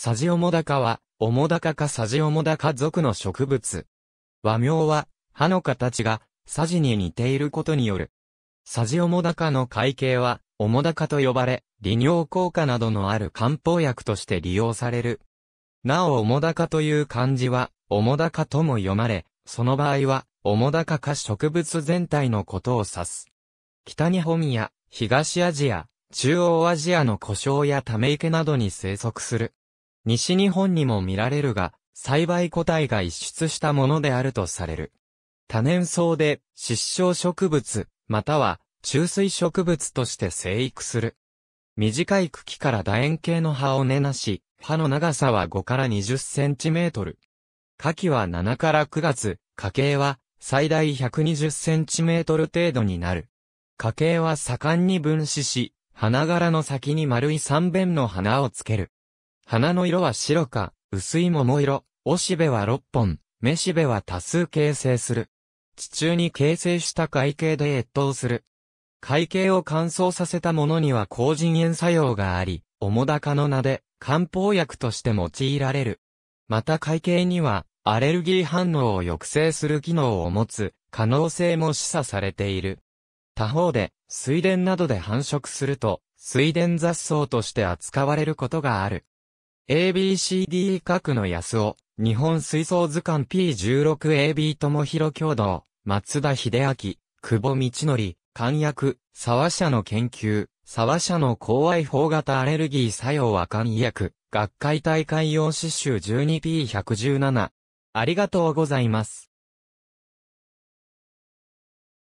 サジオモダカは、オモダカかサジオモダカ属の植物。和名は、歯の形が、サジに似ていることによる。サジオモダカの会計は、オモダカと呼ばれ、利尿効果などのある漢方薬として利用される。なお、オモダカという漢字は、オモダカとも読まれ、その場合は、オモダカか植物全体のことを指す。北日本や、東アジア、中央アジアの故障やため池などに生息する。西日本にも見られるが、栽培個体が一出したものであるとされる。多年草で失笑植物、または中水植物として生育する。短い茎から楕円形の葉を根なし、葉の長さは5から20センチメートル。夏季は7から9月、花茎は最大120センチメートル程度になる。花茎は盛んに分子し、花柄の先に丸い三弁の花をつける。花の色は白か、薄い桃色、おしべは6本、めしべは多数形成する。地中に形成した海景で越冬する。海景を乾燥させたものには抗人炎作用があり、重高の名で漢方薬として用いられる。また海景には、アレルギー反応を抑制する機能を持つ可能性も示唆されている。他方で、水田などで繁殖すると、水田雑草として扱われることがある。ABCD 各野安尾、日本水槽図鑑 P16AB 友広共同、松田秀明、久保道則、寛約、沢社の研究、沢社の高愛法型アレルギー作用は寛約、学会大会用詩集 12P117。ありがとうございます。